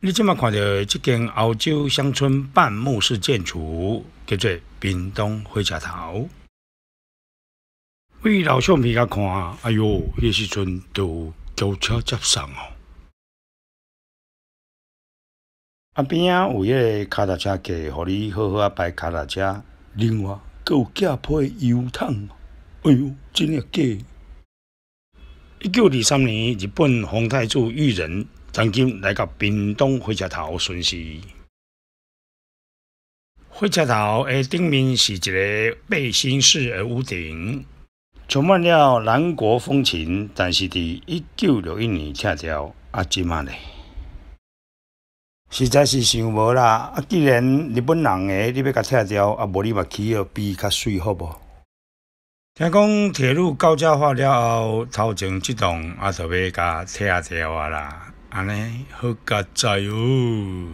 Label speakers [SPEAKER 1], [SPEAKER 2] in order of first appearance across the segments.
[SPEAKER 1] 你即马看到即间澳洲乡村半木式建筑，叫做
[SPEAKER 2] 屏东火车头。位老相片甲看，哎哟，迄时阵都有轿车接送哦。
[SPEAKER 1] 啊边啊有迄个脚踏车架，互你好好啊摆脚踏车。另外，阁有架配油桶，哎哟，真个假！一九二三年，日本皇太子裕仁。曾经来到屏东火车头巡视，火车头的顶面是一个巴仙式的屋顶，充满了南国风情。但是伫一九六一年拆掉，啊，即摆嘞，实在是想无啦。啊，既然日本人诶，你要甲拆掉，啊，无你嘛起个比较水好无？听讲铁路高架化了后，头前即栋啊，就欲甲拆啊拆啊啦。安尼好加哉哦！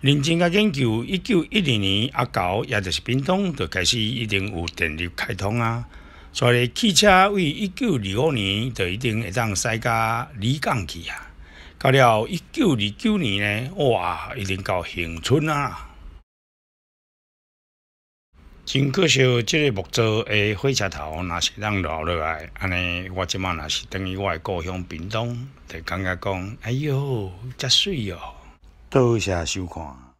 [SPEAKER 1] 认真甲研究，一九一零年阿狗也就是平东就开始已经有电力开通啊。所以汽车为一九二五年就一定会当驶到李港去啊。到了一九二九年呢，哇，已经到恒春啊！经过烧即个木造诶火车头，若是让留落来，安尼我即摆若是等于我诶故乡平东，就感觉讲，哎哟，遮水哦！多谢收看。